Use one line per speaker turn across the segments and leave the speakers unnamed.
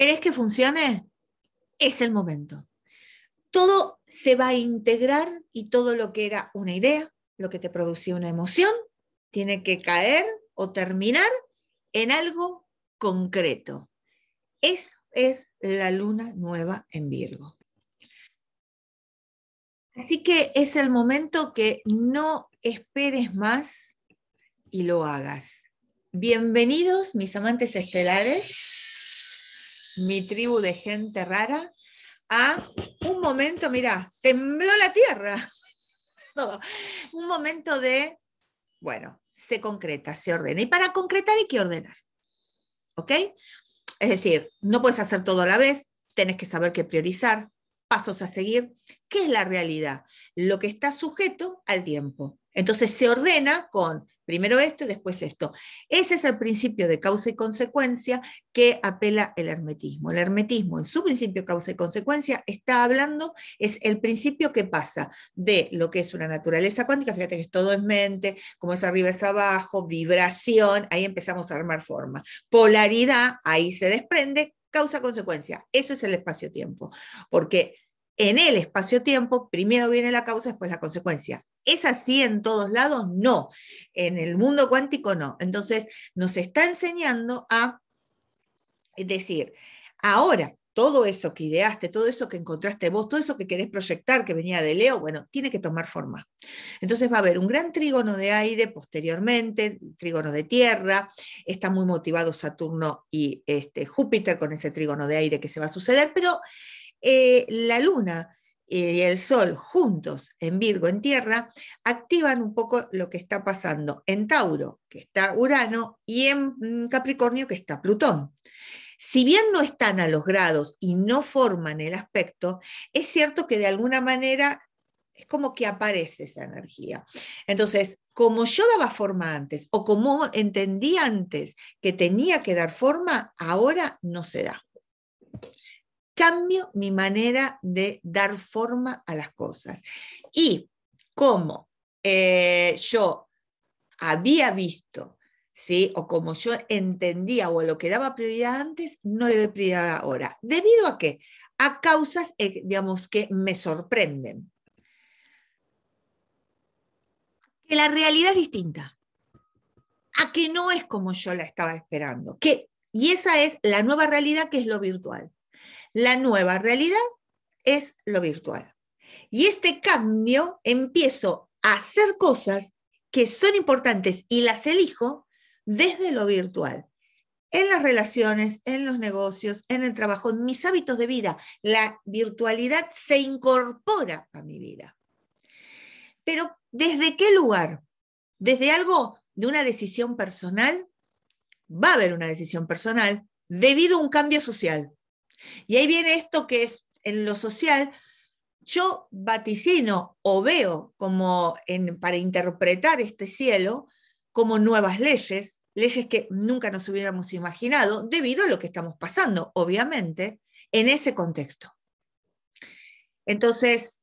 ¿Querés que funcione? Es el momento. Todo se va a integrar y todo lo que era una idea, lo que te producía una emoción, tiene que caer o terminar en algo concreto. Eso es la luna nueva en Virgo. Así que es el momento que no esperes más y lo hagas. Bienvenidos, mis amantes estelares mi tribu de gente rara, a un momento, mira, tembló la tierra. Un momento de, bueno, se concreta, se ordena. Y para concretar hay que ordenar. ¿Ok? Es decir, no puedes hacer todo a la vez, tenés que saber qué priorizar, pasos a seguir. ¿Qué es la realidad? Lo que está sujeto al tiempo. Entonces se ordena con primero esto y después esto. Ese es el principio de causa y consecuencia que apela el hermetismo. El hermetismo en su principio causa y consecuencia está hablando, es el principio que pasa de lo que es una naturaleza cuántica, fíjate que todo es mente, como es arriba es abajo, vibración, ahí empezamos a armar forma. Polaridad, ahí se desprende causa-consecuencia. Eso es el espacio-tiempo, porque en el espacio-tiempo, primero viene la causa, después la consecuencia. ¿Es así en todos lados? No. En el mundo cuántico no. Entonces, nos está enseñando a decir, ahora, todo eso que ideaste, todo eso que encontraste vos, todo eso que querés proyectar que venía de Leo, bueno, tiene que tomar forma. Entonces va a haber un gran trígono de aire posteriormente, trígono de tierra, está muy motivado Saturno y este, Júpiter con ese trígono de aire que se va a suceder, pero eh, la luna y el Sol juntos en Virgo, en Tierra, activan un poco lo que está pasando en Tauro, que está Urano, y en mm, Capricornio, que está Plutón. Si bien no están a los grados y no forman el aspecto, es cierto que de alguna manera es como que aparece esa energía. Entonces, como yo daba forma antes o como entendí antes que tenía que dar forma, ahora no se da cambio mi manera de dar forma a las cosas. Y como eh, yo había visto, ¿sí? o como yo entendía o lo que daba prioridad antes, no le doy prioridad ahora. ¿Debido a qué? A causas, eh, digamos, que me sorprenden. Que la realidad es distinta, a que no es como yo la estaba esperando. Que, y esa es la nueva realidad que es lo virtual. La nueva realidad es lo virtual. Y este cambio empiezo a hacer cosas que son importantes y las elijo desde lo virtual. En las relaciones, en los negocios, en el trabajo, en mis hábitos de vida, la virtualidad se incorpora a mi vida. Pero ¿desde qué lugar? ¿Desde algo de una decisión personal? Va a haber una decisión personal debido a un cambio social. Y ahí viene esto que es en lo social, yo vaticino o veo como para interpretar este cielo como nuevas leyes, leyes que nunca nos hubiéramos imaginado debido a lo que estamos pasando, obviamente, en ese contexto. Entonces,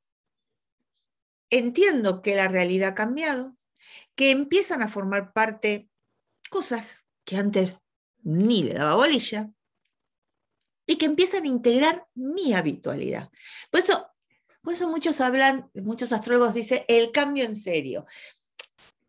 entiendo que la realidad ha cambiado, que empiezan a formar parte cosas que antes ni le daba bolilla, y que empiezan a integrar mi habitualidad. Por eso, muchos hablan, muchos astrólogos dicen, el cambio en serio.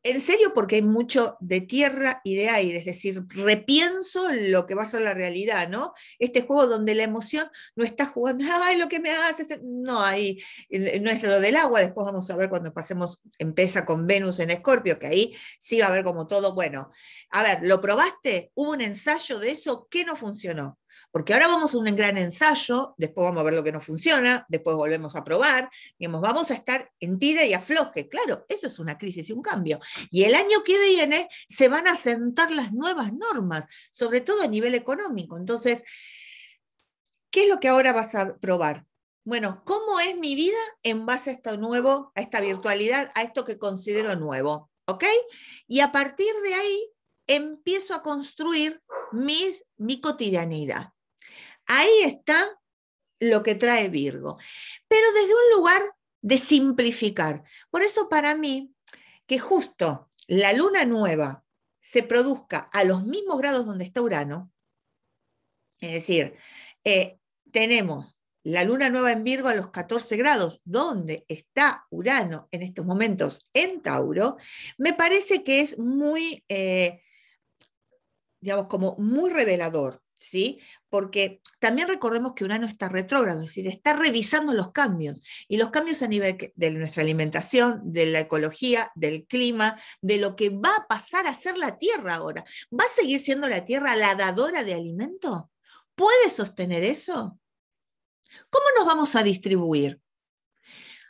En serio porque hay mucho de tierra y de aire, es decir, repienso lo que va a ser la realidad, ¿no? Este juego donde la emoción no está jugando, ay, lo que me hace. no, ahí eh, no es lo del agua, después vamos a ver cuando pasemos, empieza con Venus en Escorpio, que ahí sí va a haber como todo, bueno, a ver, ¿lo probaste? ¿Hubo un ensayo de eso? ¿Qué no funcionó? Porque ahora vamos a un gran ensayo, después vamos a ver lo que no funciona, después volvemos a probar, vamos a estar en tira y afloje. Claro, eso es una crisis y un cambio. Y el año que viene se van a sentar las nuevas normas, sobre todo a nivel económico. Entonces, ¿qué es lo que ahora vas a probar? Bueno, ¿cómo es mi vida en base a esto nuevo, a esta virtualidad, a esto que considero nuevo? ¿Ok? Y a partir de ahí empiezo a construir mis, mi cotidianidad. Ahí está lo que trae Virgo, pero desde un lugar de simplificar. Por eso para mí, que justo la luna nueva se produzca a los mismos grados donde está Urano, es decir, eh, tenemos la luna nueva en Virgo a los 14 grados, donde está Urano en estos momentos en Tauro, me parece que es muy eh, digamos, como muy revelador, ¿sí? Porque también recordemos que Urano está retrógrado, es decir, está revisando los cambios y los cambios a nivel de nuestra alimentación, de la ecología, del clima, de lo que va a pasar a ser la Tierra ahora. ¿Va a seguir siendo la Tierra la dadora de alimento? ¿Puede sostener eso? ¿Cómo nos vamos a distribuir?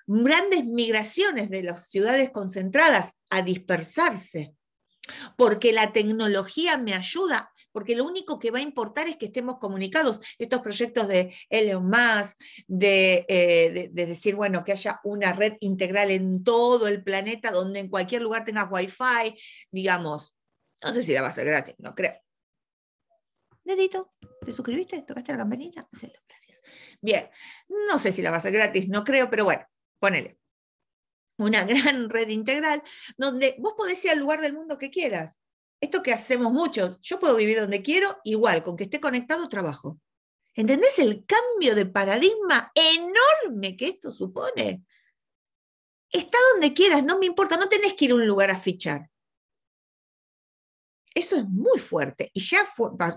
Grandes migraciones de las ciudades concentradas a dispersarse porque la tecnología me ayuda, porque lo único que va a importar es que estemos comunicados. Estos proyectos de Elon Musk, eh, de, decir, bueno, que haya una red integral en todo el planeta, donde en cualquier lugar tengas Wi-Fi, digamos, no sé si la va a ser gratis, no creo. Dedito, ¿te suscribiste? ¿Tocaste la campanita? Hacelo, gracias. Bien, no sé si la va a ser gratis, no creo, pero bueno, ponele una gran red integral, donde vos podés ir al lugar del mundo que quieras. Esto que hacemos muchos, yo puedo vivir donde quiero, igual, con que esté conectado trabajo. ¿Entendés el cambio de paradigma enorme que esto supone? Está donde quieras, no me importa, no tenés que ir a un lugar a fichar. Eso es muy fuerte y ya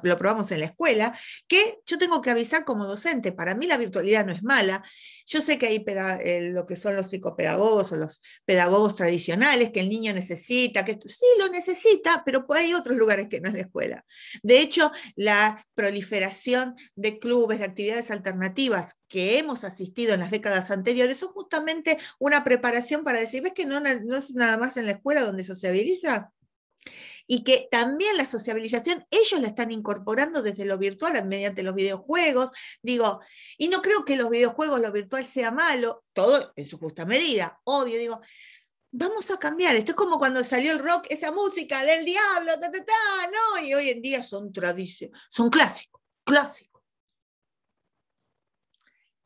lo probamos en la escuela, que yo tengo que avisar como docente, para mí la virtualidad no es mala, yo sé que hay eh, lo que son los psicopedagogos o los pedagogos tradicionales, que el niño necesita, que sí lo necesita, pero hay otros lugares que no es la escuela. De hecho, la proliferación de clubes, de actividades alternativas que hemos asistido en las décadas anteriores son justamente una preparación para decir, ¿ves que no, no es nada más en la escuela donde sociabiliza? y que también la sociabilización ellos la están incorporando desde lo virtual mediante los videojuegos. Digo, y no creo que los videojuegos, lo virtual sea malo, todo en su justa medida, obvio, digo. Vamos a cambiar. Esto es como cuando salió el rock, esa música del diablo, no, y hoy en día son tradición, son clásicos, clásicos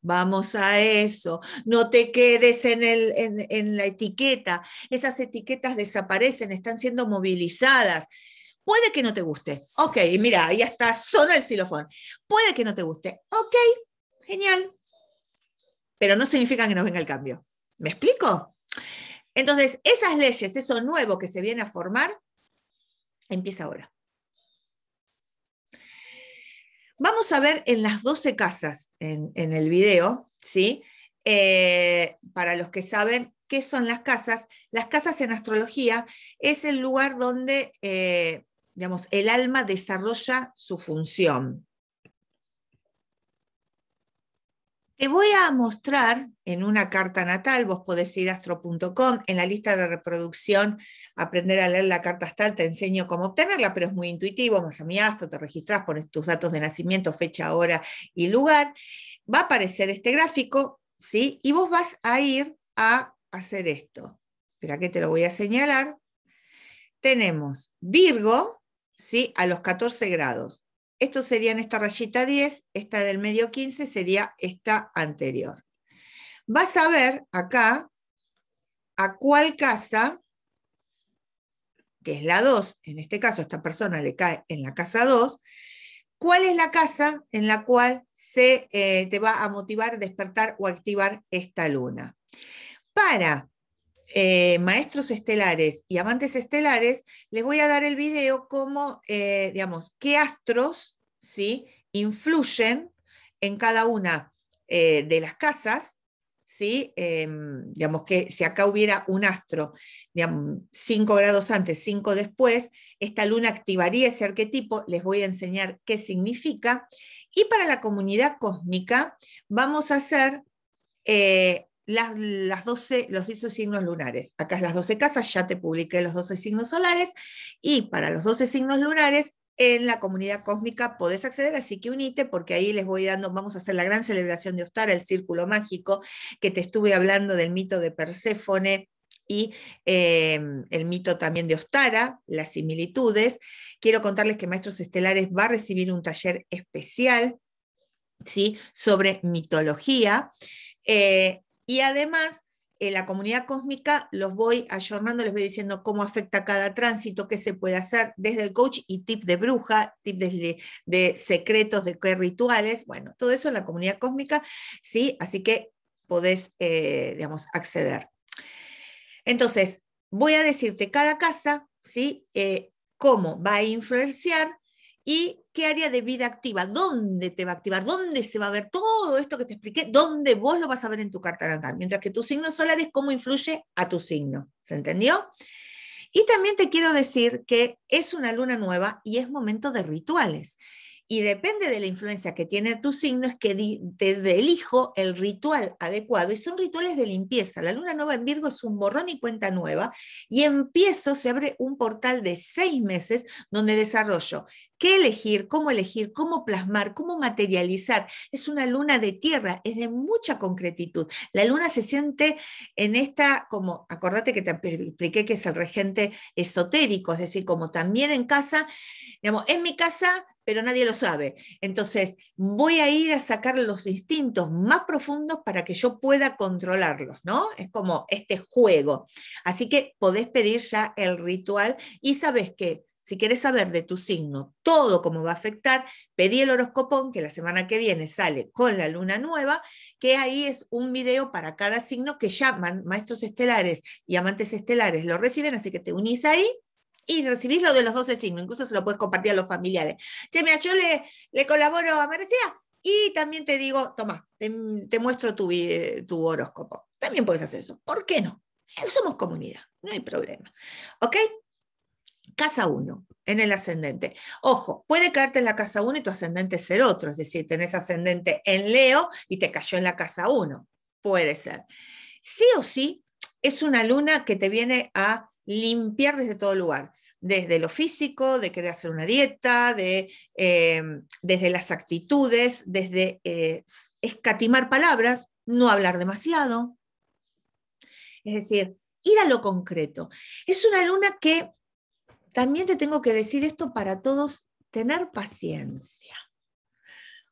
Vamos a eso, no te quedes en, la etiqueta. Esas etiquetas desaparecen, están siendo movilizadas. Puede que no te guste. Ok, mira, ahí está, solo el xilofón. Puede que no te guste. Ok, genial. Pero no significa que no venga el cambio. ¿Me explico? Entonces, esas leyes, eso nuevo que se viene a formar, empieza ahora. Vamos a ver en las 12 casas en, el video, ¿sí? Eh, para los que saben qué son las casas, las casas en astrología es el lugar donde, eh, el alma desarrolla su función, Te voy a mostrar en una carta natal, vos podés ir a astro.com, en la lista de reproducción, aprender a leer la carta astral, te enseño cómo obtenerla, pero es muy intuitivo, más a mi astro, te registras, pones tus datos de nacimiento, fecha, hora y lugar, va a aparecer este gráfico, ¿sí? Y vos vas a ir a hacer esto. Espera que te lo voy a señalar. Tenemos Virgo, ¿sí? A los 14 grados, estos serían esta rayita 10, esta del medio 15 sería esta anterior. Vas a ver acá a cuál casa, que es la 2, en este caso a esta persona le cae en la casa 2, cuál es la casa en la cual se eh, te va a motivar, despertar o activar esta luna. Para eh, maestros estelares y amantes estelares, les voy a dar el video como, eh, digamos, qué astros ¿sí? influyen en cada una eh, de las casas, ¿sí? Em, digamos que si acá hubiera un astro, cinco grados antes, cinco después, esta luna activaría ese arquetipo, les voy a enseñar qué significa, y para la comunidad cósmica vamos a hacer las, 12, los 12 signos lunares. Acá es las 12 casas, ya te publiqué los 12 signos solares y para los 12 signos lunares en la comunidad cósmica podés acceder, así que unite porque ahí les voy dando, vamos a hacer la gran celebración de Ostara, el círculo mágico, que te estuve hablando del mito de Perséfone y eh, el mito también de Ostara, las similitudes. Quiero contarles que Maestros Estelares va a recibir un taller especial ¿sí? sobre mitología. Eh, y además, en la comunidad cósmica los voy ayornando, les voy diciendo cómo afecta cada tránsito, qué se puede hacer desde el coach y tip de bruja, tip de, secretos, de qué rituales, bueno, todo eso en la comunidad cósmica, ¿sí? Así que podés, eh, digamos, acceder. Entonces, voy a decirte cada casa, ¿sí? Eh, cómo va a influenciar y qué área de vida activa, dónde te va a activar, dónde se va a ver todo esto que te expliqué, dónde vos lo vas a ver en tu carta natal, mientras que tu signo solar es cómo influye a tu signo. ¿Se entendió? Y también te quiero decir que es una luna nueva y es momento de rituales. Y depende de la influencia que tiene tu signo, es que te elijo el ritual adecuado. Y son rituales de limpieza. La luna nueva en Virgo es un borrón y cuenta nueva. Y empiezo, se abre un portal de seis meses donde desarrollo qué elegir, cómo elegir, cómo plasmar, cómo materializar. Es una luna de tierra, es de mucha concretitud. La luna se siente en esta, como, acordate que te expliqué que es el regente esotérico, es decir, como también en casa, digamos, en mi casa pero nadie lo sabe. Entonces, voy a ir a sacar los instintos más profundos para que yo pueda controlarlos, ¿no? Es como este juego. Así que podés pedir ya el ritual y sabes que si querés saber de tu signo todo cómo va a afectar, pedí el horoscopón que la semana que viene sale con la luna nueva, que ahí es un video para cada signo que llaman maestros estelares y amantes estelares lo reciben, así que te unís ahí y recibís lo de los 12 signos, incluso se lo puedes compartir a los familiares. Che, yo le, colaboro a Marcia y también te digo, toma, te, muestro tu, tu horóscopo. También puedes hacer eso. ¿Por qué no? Somos comunidad, no hay problema. ¿Ok? Casa 1, en el ascendente. Ojo, puede caerte en la casa 1 y tu ascendente ser otro, es decir, tenés ascendente en Leo y te cayó en la casa 1. Puede ser. Sí o sí, es una luna que te viene a limpiar desde todo lugar, desde lo físico, de querer hacer una dieta, eh, desde las actitudes, desde eh, escatimar palabras, no hablar demasiado. Es decir, ir a lo concreto. Es una luna que, también te tengo que decir esto para todos, tener paciencia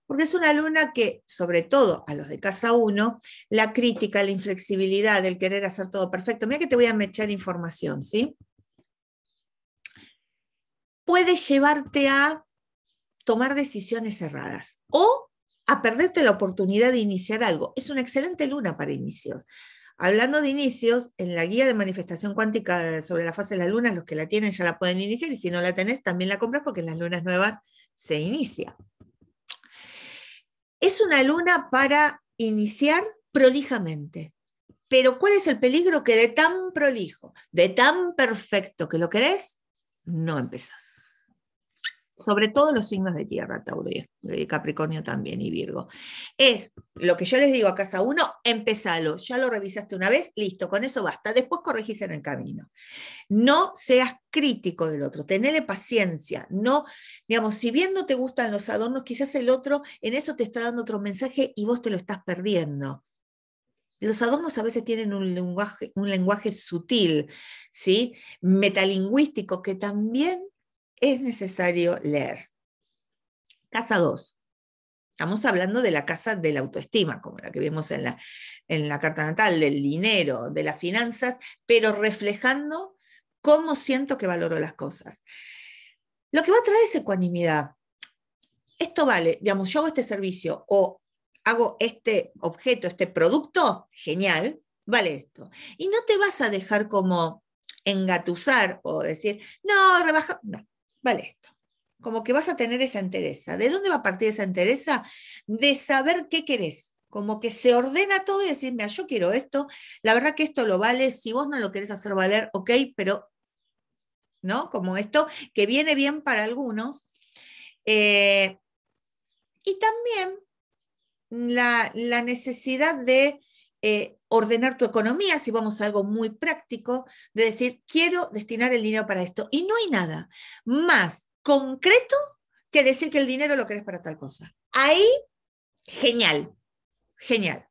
porque es una luna que, sobre todo a los de casa 1, la crítica, la inflexibilidad, el querer hacer todo perfecto, mira que te voy a mechar información, ¿sí? Puede llevarte a tomar decisiones erradas o a perderte la oportunidad de iniciar algo. Es una excelente luna para inicios. Hablando de inicios, en la guía de manifestación cuántica sobre la fase de la luna, los que la tienen ya la pueden iniciar y si no la tenés, también la compras porque en las lunas nuevas se inicia. Es una luna para iniciar prolijamente. Pero ¿cuál es el peligro que de tan prolijo, de tan perfecto que lo querés, no empezás? sobre todo los signos de tierra, Tauro y eh, Capricornio también y Virgo. Es lo que yo les digo a casa uno, empezalo, ya lo revisaste una vez, listo, con eso basta, después corregís en el camino. No seas crítico del otro, tenele paciencia, no, digamos, si bien no te gustan los adornos, quizás el otro en eso te está dando otro mensaje y vos te lo estás perdiendo. Los adornos a veces tienen un lenguaje, un lenguaje sutil, ¿sí? metalingüístico, que también es necesario leer. Casa 2. Estamos hablando de la casa de la autoestima, como la que vimos en la, en la carta natal, del dinero, de las finanzas, pero reflejando cómo siento que valoro las cosas. Lo que va a traer es ecuanimidad. Esto vale, digamos, yo hago este servicio o hago este objeto, este producto, genial, vale esto. Y no te vas a dejar como engatusar o decir, no, rebaja, no vale esto. Como que vas a tener esa interés ¿De dónde va a partir esa interés De saber qué querés. Como que se ordena todo y decirme, yo quiero esto, la verdad que esto lo vale, si vos no lo querés hacer valer, ok, pero, ¿no? Como esto, que viene bien para algunos. Eh, y también la necesidad de eh, ordenar tu economía, si vamos a algo muy práctico, de decir, quiero destinar el dinero para esto. Y no hay nada más concreto que decir que el dinero lo querés para tal cosa. Ahí, genial, genial.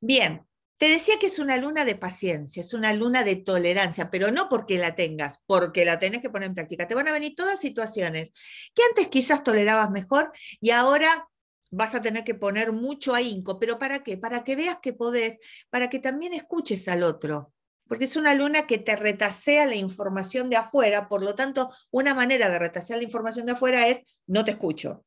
Bien, te decía que es una luna de paciencia, es una luna de tolerancia, pero no porque la tengas, porque la tenés que poner en práctica. Te van a venir todas situaciones que antes quizás tolerabas mejor y ahora vas a tener que poner mucho ahínco, pero ¿para qué? Para que veas que podés, para que también escuches al otro, porque es una luna que te retasea la información de afuera, por lo tanto, una manera de retasear la información de afuera es no te escucho.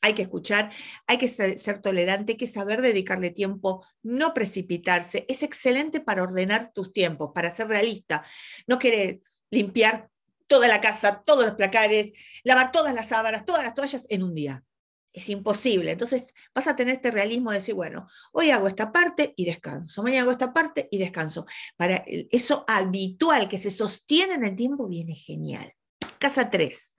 Hay que escuchar, hay que ser, tolerante, hay que saber dedicarle tiempo, no precipitarse. Es excelente para ordenar tus tiempos, para ser realista. No quieres limpiar toda la casa, todos los placares, lavar todas las sábanas, todas las toallas en un día es imposible. Entonces vas a tener este realismo de decir, bueno, hoy hago esta parte y descanso, mañana hago esta parte y descanso. Para eso habitual que se sostiene en el tiempo viene genial. Casa 3.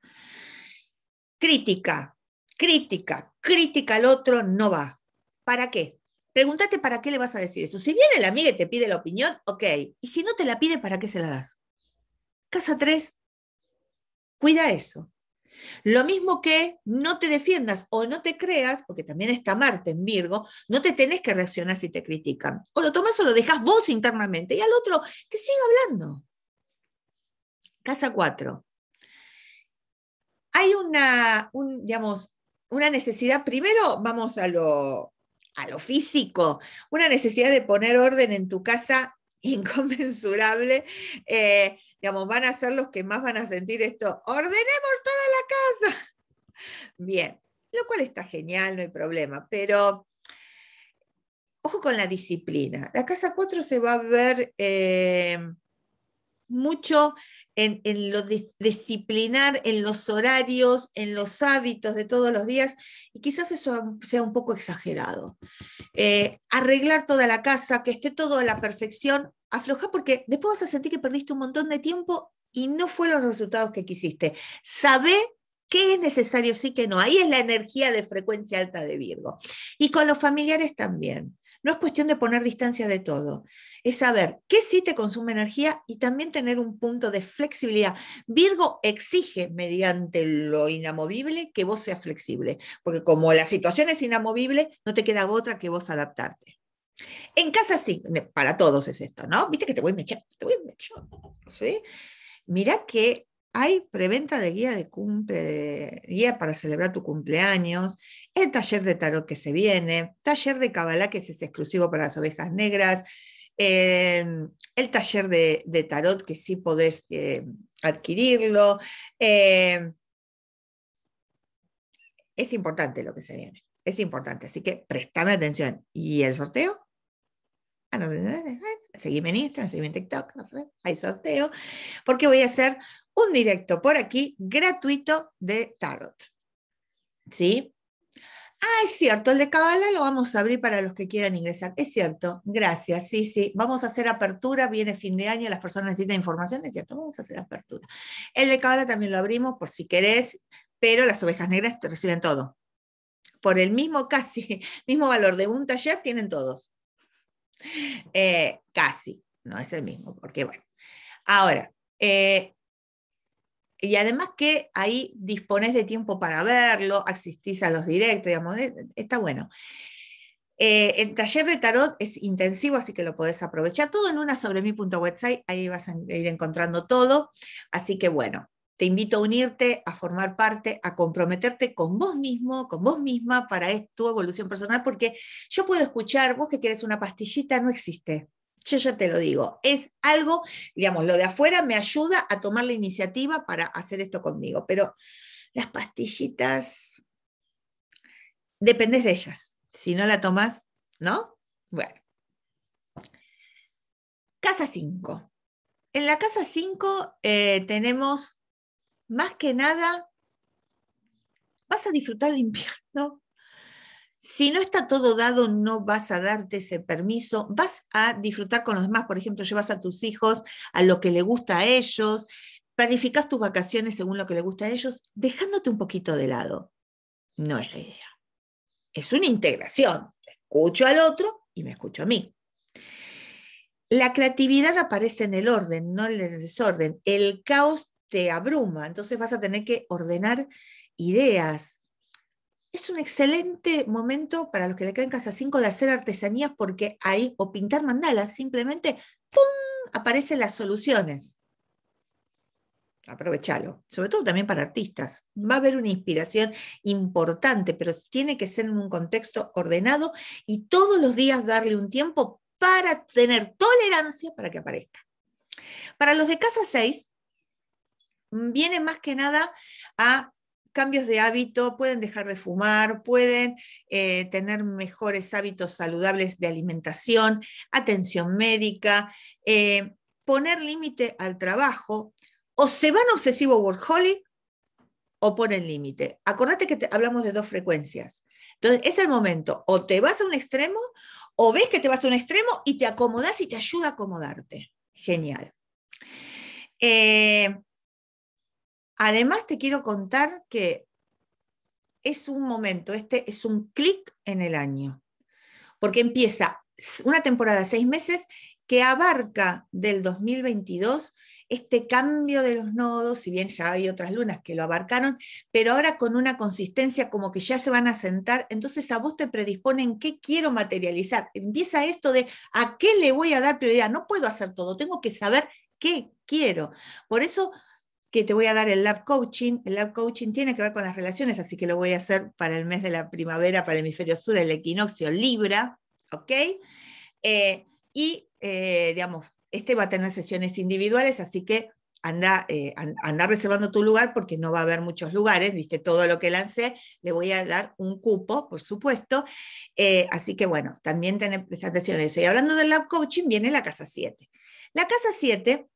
Crítica, crítica, crítica al otro no va. ¿Para qué? Pregúntate para qué le vas a decir eso. Si viene la amigo y te pide la opinión, ok. Y si no te la pide, ¿para qué se la das? Casa 3, cuida eso. Lo mismo que no te defiendas o no te creas, porque también está Marte en Virgo, no te tenés que reaccionar si te critican. O lo tomas o lo dejas vos internamente y al otro que siga hablando. Casa 4. Hay una, necesidad, primero vamos a lo, a lo físico, una necesidad de poner orden en tu casa inconmensurable, eh, digamos, van a ser los que más van a sentir esto, ordenemos toda la casa. Bien, lo cual está genial, no hay problema, pero ojo con la disciplina. La casa 4 se va a ver eh, mucho en, lo disciplinar, en los horarios, en los hábitos de todos los días, y quizás eso sea un poco exagerado. Eh, arreglar toda la casa, que esté todo a la perfección, aflojar porque después vas a sentir que perdiste un montón de tiempo y no fue los resultados que quisiste. Sabé qué es necesario, sí que no. Ahí es la energía de frecuencia alta de Virgo. Y con los familiares también. No es cuestión de poner distancia de todo, es saber qué sí te consume energía y también tener un punto de flexibilidad. Virgo exige mediante lo inamovible que vos seas flexible, porque como la situación es inamovible, no te queda otra que vos adaptarte. En casa sí, para todos es esto, ¿no? Viste que te voy a mechar, te voy a ¿sí? que hay preventa de guía de cumple, guía para celebrar tu cumpleaños, el taller de tarot que se viene, taller de cabalá que es exclusivo para las ovejas negras, eh, el taller de, tarot que sí podés eh, adquirirlo. Eh, es importante lo que se viene, es importante, así que préstame atención. ¿Y el sorteo? Ah, eh, eh, eh, seguime en Instagram, seguime en TikTok, no sé, hay sorteo, porque voy a hacer un directo por aquí gratuito de tarot. ¿Sí? Ah, es cierto, el de Cabala lo vamos a abrir para los que quieran ingresar. Es cierto, gracias, sí, sí. Vamos a hacer apertura, viene fin de año, las personas necesitan información, es cierto, vamos a hacer apertura. El de Cabala también lo abrimos por si querés, pero las ovejas negras te reciben todo. Por el mismo, casi, mismo valor de un taller, tienen todos. Eh, casi, no es el mismo, porque bueno. Ahora, eh, y además que ahí dispones de tiempo para verlo, asistís a los directos, digamos, está bueno. Eh, el taller de tarot es intensivo, así que lo podés aprovechar todo en una sobre mi punto website, ahí vas a ir encontrando todo. Así que bueno, te invito a unirte, a formar parte, a comprometerte con vos mismo, con vos misma para tu evolución personal, porque yo puedo escuchar, vos que quieres una pastillita, no existe. Yo ya te lo digo, es algo, digamos, lo de afuera me ayuda a tomar la iniciativa para hacer esto conmigo, pero las pastillitas, dependes de ellas. Si no la tomas, ¿no? Bueno. Casa 5. En la casa 5 eh, tenemos más que nada, vas a disfrutar el invierno. Si no está todo dado, no vas a darte ese permiso, vas a disfrutar con los demás, por ejemplo, llevas a tus hijos a lo que le gusta a ellos, planificas tus vacaciones según lo que le gusta a ellos, dejándote un poquito de lado. No es la idea. Es una integración. Escucho al otro y me escucho a mí. La creatividad aparece en el orden, no en el desorden. El caos te abruma, entonces vas a tener que ordenar ideas. Es un excelente momento para los que le caen casa 5 de hacer artesanías porque ahí, o pintar mandalas, simplemente ¡pum! aparecen las soluciones. Aprovechalo, sobre todo también para artistas. Va a haber una inspiración importante, pero tiene que ser en un contexto ordenado y todos los días darle un tiempo para tener tolerancia para que aparezca. Para los de casa 6, Mm, viene más que nada a cambios de hábito, pueden dejar de fumar, pueden eh, tener mejores hábitos saludables de alimentación, atención médica, eh, poner límite al trabajo, o se van obsesivo workaholic o ponen límite. Acordate que hablamos de dos frecuencias. Entonces, es el momento, o te vas a un extremo, o ves que te vas a un extremo y te acomodas y te ayuda a acomodarte. Genial. Eh, Además, te quiero contar que es un momento, este es un clic en el año, porque empieza una temporada de seis meses que abarca del 2022 este cambio de los nodos, si bien ya hay otras lunas que lo abarcaron, pero ahora con una consistencia como que ya se van a sentar, entonces a vos te predisponen qué quiero materializar. Empieza esto de a qué le voy a dar prioridad. No puedo hacer todo, tengo que saber qué quiero. Por eso que te voy a dar el lab coaching. El lab coaching tiene que ver con las relaciones, así que lo voy a hacer para el mes de la primavera, para el hemisferio sur, el equinoccio Libra, ¿ok? Eh, y, eh, digamos, este va a tener sesiones individuales, así que eh, anda, reservando tu lugar porque no va a haber muchos lugares, viste todo lo que lancé, le voy a dar un cupo, por supuesto. así que bueno, también tener, prestar atención a eso. Y hablando del lab coaching, viene la casa 7. La casa 7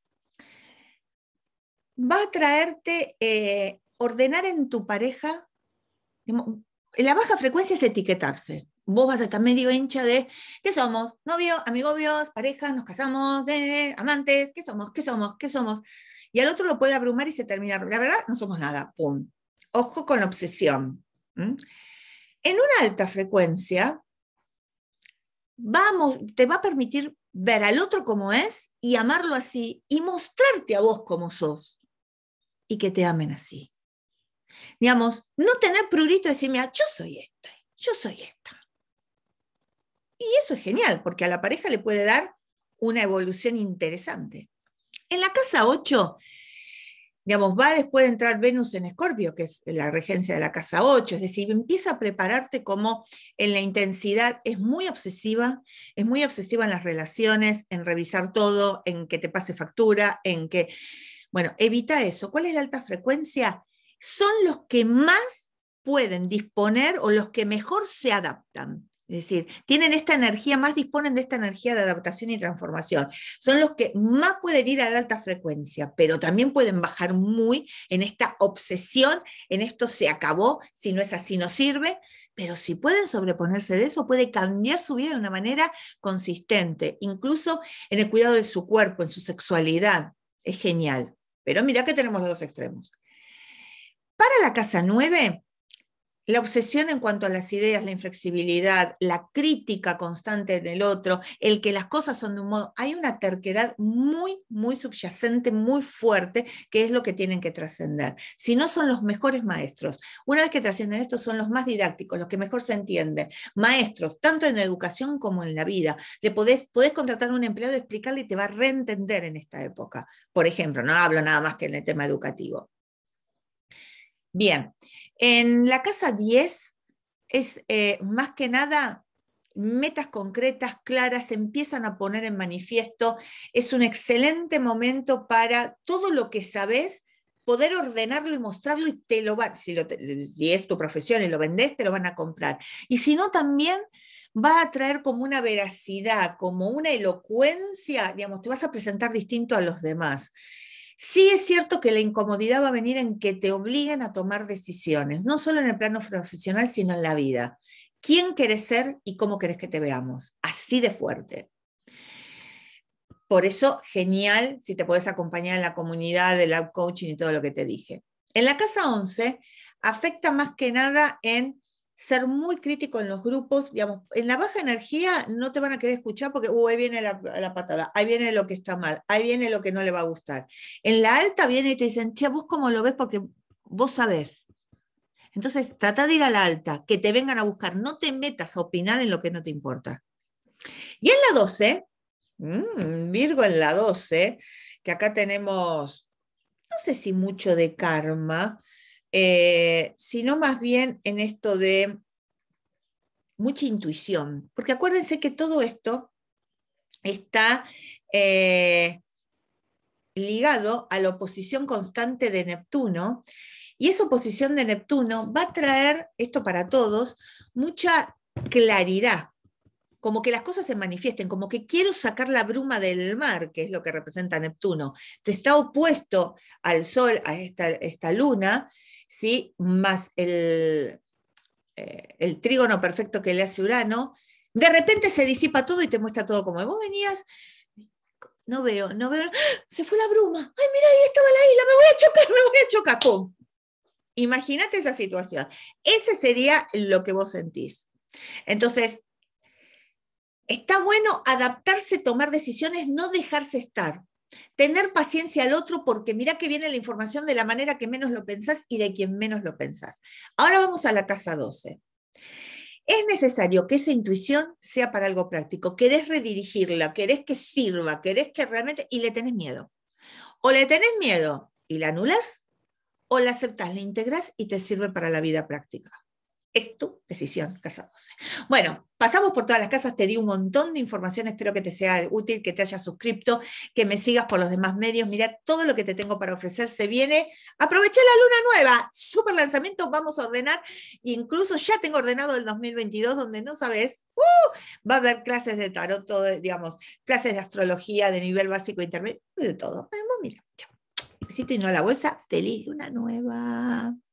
va a traerte eh, ordenar en tu pareja. en La baja frecuencia es etiquetarse. Vos vas a estar medio hincha de ¿qué somos? Novio, amigobios, ¿pareja? nos casamos, de, amantes, ¿qué somos? ¿Qué somos? ¿Qué somos? Y al otro lo puede abrumar y se termina. La verdad, no somos nada. Pum. Ojo con obsesión. En una alta frecuencia, vamos, te va a permitir ver al otro como es y amarlo así y mostrarte a vos como sos y que te amen así. Digamos, no tener prurito y decirme, yo soy esta, yo soy esta. Y eso es genial, porque a la pareja le puede dar una evolución interesante. En la casa 8, digamos, va después de entrar Venus en Escorpio, que es la regencia de la casa 8, es decir, empieza a prepararte como en la intensidad, es muy obsesiva, es muy obsesiva en las relaciones, en revisar todo, en que te pase factura, en que bueno, evita eso. ¿Cuál es la alta frecuencia? Son los que más pueden disponer o los que mejor se adaptan. Es decir, tienen esta energía, más disponen de esta energía de adaptación y transformación. Son los que más pueden ir a la alta frecuencia, pero también pueden bajar muy en esta obsesión, en esto se acabó, si no es así no sirve, pero si pueden sobreponerse de eso, puede cambiar su vida de una manera consistente, incluso en el cuidado de su cuerpo, en su sexualidad. Es genial. Pero mira que tenemos los dos extremos. Para la casa 9, la obsesión en cuanto a las ideas, la inflexibilidad, la crítica constante en el otro, el que las cosas son de un modo, hay una terquedad muy, muy subyacente, muy fuerte, que es lo que tienen que trascender. Si no son los mejores maestros, una vez que trascienden esto, son los más didácticos, los que mejor se entienden. Maestros, tanto en la educación como en la vida. Le podés, podés contratar a un empleado, explicarle y te va a reentender en esta época. Por ejemplo, no hablo nada más que en el tema educativo. Bien, en la casa 10 es eh, más que nada metas concretas, claras, empiezan a poner en manifiesto. Es un excelente momento para todo lo que sabes poder ordenarlo y mostrarlo y te lo van, si, lo, si es tu profesión y lo vendés, te lo van a comprar. Y si no, también va a traer como una veracidad, como una elocuencia, digamos, te vas a presentar distinto a los demás. Sí es cierto que la incomodidad va a venir en que te obliguen a tomar decisiones, no solo en el plano profesional, sino en la vida. ¿Quién quieres ser y cómo querés que te veamos? Así de fuerte. Por eso, genial si te puedes acompañar en la comunidad del coaching y todo lo que te dije. En la casa 11, afecta más que nada en ser muy crítico en los grupos, digamos, en la baja energía no te van a querer escuchar porque, uh, ahí viene la, patada, ahí viene lo que está mal, ahí viene lo que no le va a gustar. En la alta viene y te dicen, che, vos cómo lo ves porque vos sabés. Entonces, trata de ir a la alta, que te vengan a buscar, no te metas a opinar en lo que no te importa. Y en la 12, mm, Virgo en la 12, que acá tenemos, no sé si mucho de karma, eh, sino más bien en esto de mucha intuición, porque acuérdense que todo esto está eh, ligado a la oposición constante de Neptuno, y esa oposición de Neptuno va a traer, esto para todos, mucha claridad, como que las cosas se manifiesten, como que quiero sacar la bruma del mar, que es lo que representa Neptuno. Te está opuesto al Sol, a esta luna, ¿sí? más el, eh, el trígono perfecto que le hace Urano, de repente se disipa todo y te muestra todo como vos venías. No veo, no veo. ¡Ah! Se fue la bruma. Ay, mira, ahí estaba la isla. Me voy a chocar, me voy a chocar. Imagínate esa situación. Ese sería lo que vos sentís. Entonces, está bueno adaptarse, tomar decisiones, no dejarse estar. Tener paciencia al otro porque mira que viene la información de la manera que menos lo pensás y de quien menos lo pensás. Ahora vamos a la casa 12. Es necesario que esa intuición sea para algo práctico. Querés redirigirla, querés que sirva, querés que realmente... y le tenés miedo. O le tenés miedo y la anulas, o la aceptas, la integras y te sirve para la vida práctica. Es tu decisión, Casa 12. Bueno, pasamos por todas las casas, te di un montón de información, espero que te sea útil, que te hayas suscrito, que me sigas por los demás medios, mira todo lo que te tengo para ofrecer, se viene. Aprovecha la luna nueva, super lanzamiento, vamos a ordenar, incluso ya tengo ordenado el 2022, donde no sabes, uh, va a haber clases de tarot, digamos, clases de astrología de nivel básico, intermedio, de todo. Vamos, mira, chao. y no la bolsa, feliz luna nueva.